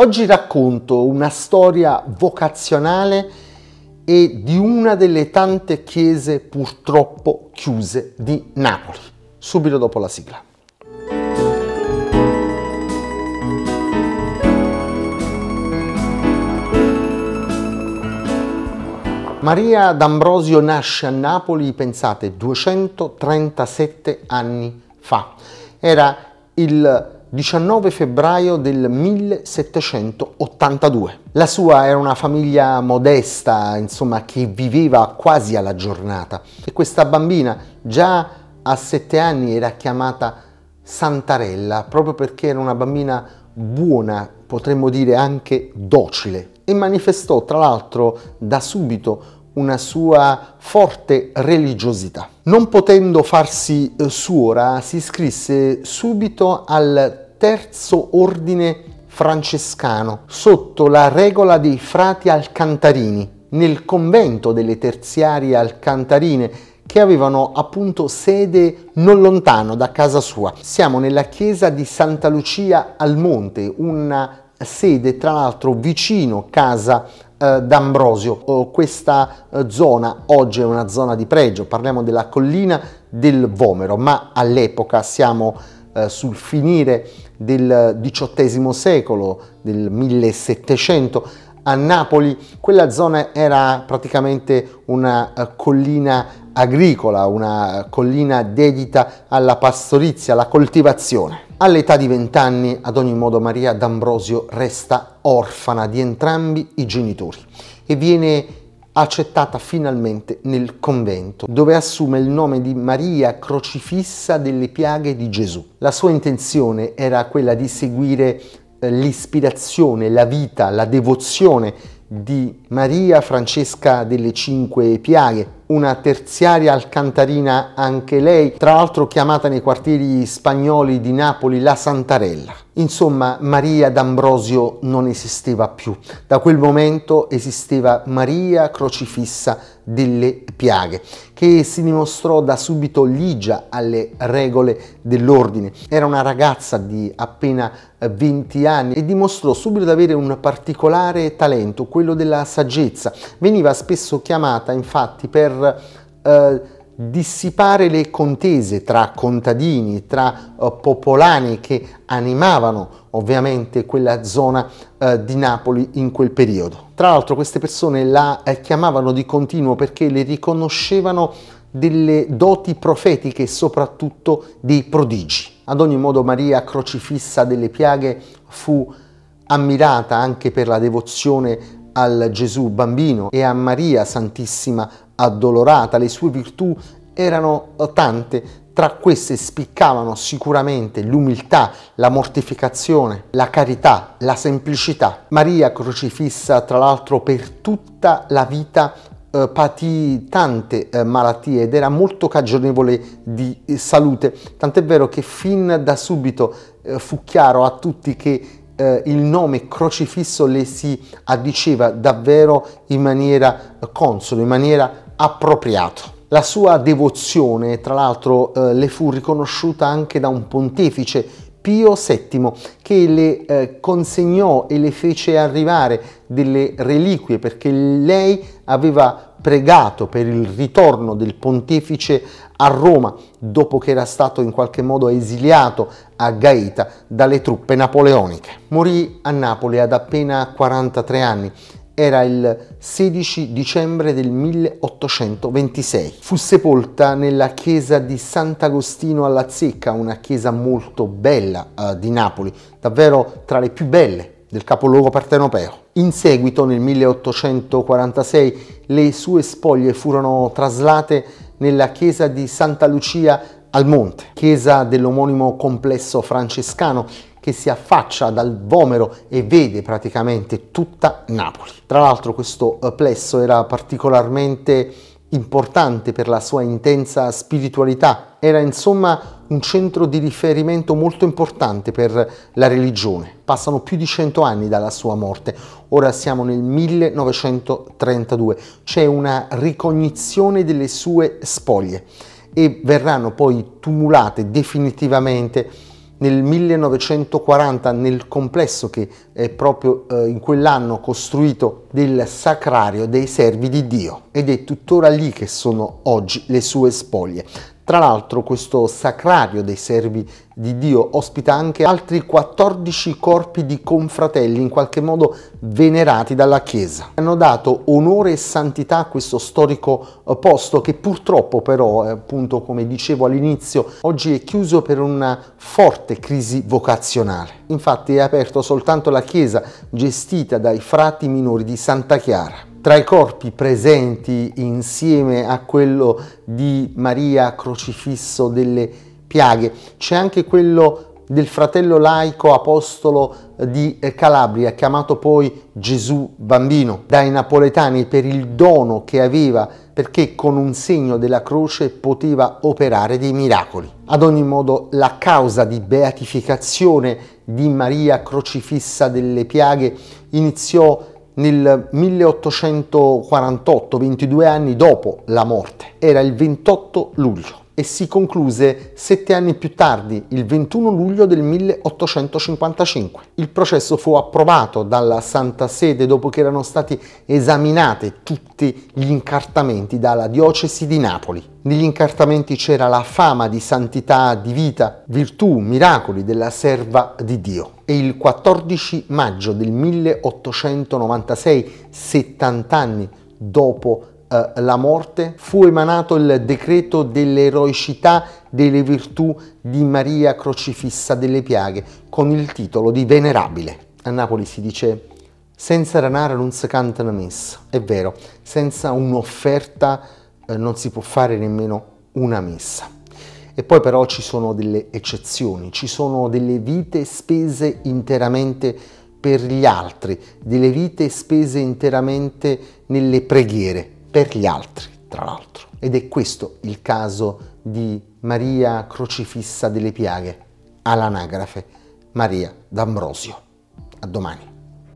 Oggi racconto una storia vocazionale e di una delle tante chiese purtroppo chiuse di Napoli, subito dopo la sigla. Maria d'Ambrosio nasce a Napoli, pensate, 237 anni fa. Era il 19 febbraio del 1782. La sua era una famiglia modesta, insomma, che viveva quasi alla giornata e questa bambina già a sette anni era chiamata Santarella proprio perché era una bambina buona, potremmo dire anche docile e manifestò tra l'altro da subito una sua forte religiosità. Non potendo farsi eh, suora, si iscrisse subito al terzo ordine francescano sotto la regola dei frati alcantarini nel convento delle terziarie alcantarine che avevano appunto sede non lontano da casa sua. Siamo nella chiesa di Santa Lucia al Monte, una sede tra l'altro vicino casa eh, d'Ambrosio. Questa eh, zona oggi è una zona di pregio, parliamo della collina del Vomero, ma all'epoca siamo eh, sul finire del XVIII secolo, del 1700, a Napoli, quella zona era praticamente una eh, collina agricola, una eh, collina dedita alla pastorizia, alla coltivazione. All'età di vent'anni, ad ogni modo, Maria d'Ambrosio resta orfana di entrambi i genitori e viene accettata finalmente nel convento, dove assume il nome di Maria Crocifissa delle piaghe di Gesù. La sua intenzione era quella di seguire eh, l'ispirazione, la vita, la devozione di Maria Francesca delle Cinque Piaghe, una terziaria alcantarina anche lei, tra l'altro chiamata nei quartieri spagnoli di Napoli la Santarella. Insomma, Maria d'Ambrosio non esisteva più. Da quel momento esisteva Maria Crocifissa delle Piaghe, che si dimostrò da subito ligia alle regole dell'ordine. Era una ragazza di appena 20 eh, anni e dimostrò subito di avere un particolare talento, quello della saggezza. Veniva spesso chiamata infatti per per eh, dissipare le contese tra contadini, tra eh, popolani che animavano ovviamente quella zona eh, di Napoli in quel periodo. Tra l'altro queste persone la eh, chiamavano di continuo perché le riconoscevano delle doti profetiche e soprattutto dei prodigi. Ad ogni modo Maria crocifissa delle piaghe fu ammirata anche per la devozione al Gesù bambino e a Maria Santissima addolorata, le sue virtù erano eh, tante, tra queste spiccavano sicuramente l'umiltà, la mortificazione, la carità, la semplicità. Maria crocifissa, tra l'altro, per tutta la vita eh, patì tante eh, malattie ed era molto cagionevole di eh, salute, tant'è vero che fin da subito eh, fu chiaro a tutti che il nome crocifisso le si addiceva davvero in maniera console, in maniera appropriato. La sua devozione, tra l'altro, eh, le fu riconosciuta anche da un pontefice, Pio VII, che le eh, consegnò e le fece arrivare delle reliquie perché lei aveva pregato per il ritorno del pontefice a Roma dopo che era stato in qualche modo esiliato a Gaeta dalle truppe napoleoniche. Morì a Napoli ad appena 43 anni era il 16 dicembre del 1826. Fu sepolta nella chiesa di Sant'Agostino alla Zecca, una chiesa molto bella eh, di Napoli, davvero tra le più belle del capoluogo partenopeo. In seguito, nel 1846, le sue spoglie furono traslate nella chiesa di Santa Lucia al Monte, chiesa dell'omonimo complesso francescano che si affaccia dal Vomero e vede praticamente tutta Napoli. Tra l'altro questo eh, plesso era particolarmente importante per la sua intensa spiritualità, era insomma un centro di riferimento molto importante per la religione. Passano più di 100 anni dalla sua morte, ora siamo nel 1932, c'è una ricognizione delle sue spoglie e verranno poi tumulate definitivamente nel 1940 nel complesso che è proprio eh, in quell'anno costruito del sacrario dei servi di Dio ed è tuttora lì che sono oggi le sue spoglie. Tra l'altro questo sacrario dei servi di Dio ospita anche altri 14 corpi di confratelli in qualche modo venerati dalla Chiesa. Hanno dato onore e santità a questo storico eh, posto che purtroppo però, eh, appunto come dicevo all'inizio, oggi è chiuso per una forte crisi vocazionale. Infatti è aperto soltanto la chiesa gestita dai frati minori di Santa Chiara tra i corpi presenti insieme a quello di Maria crocifisso delle piaghe, c'è anche quello del fratello laico apostolo di Calabria, chiamato poi Gesù bambino, dai napoletani per il dono che aveva perché con un segno della croce poteva operare dei miracoli. Ad ogni modo, la causa di beatificazione di Maria crocifissa delle piaghe iniziò nel 1848, 22 anni dopo la morte, era il 28 luglio e si concluse sette anni più tardi, il 21 luglio del 1855. Il processo fu approvato dalla Santa Sede dopo che erano stati esaminati tutti gli incartamenti dalla diocesi di Napoli. Negli incartamenti c'era la fama di santità di vita, virtù, miracoli della serva di Dio. E il 14 maggio del 1896, 70 anni dopo eh, la morte, fu emanato il decreto dell'eroicità delle virtù di Maria Crocifissa delle Piaghe con il titolo di Venerabile. A Napoli si dice senza ranara non si canta una messa, è vero, senza un'offerta eh, non si può fare nemmeno una messa. E poi però ci sono delle eccezioni, ci sono delle vite spese interamente per gli altri, delle vite spese interamente nelle preghiere, per gli altri, tra l'altro. Ed è questo il caso di Maria Crocifissa delle Piaghe, all'anagrafe Maria d'Ambrosio. A domani.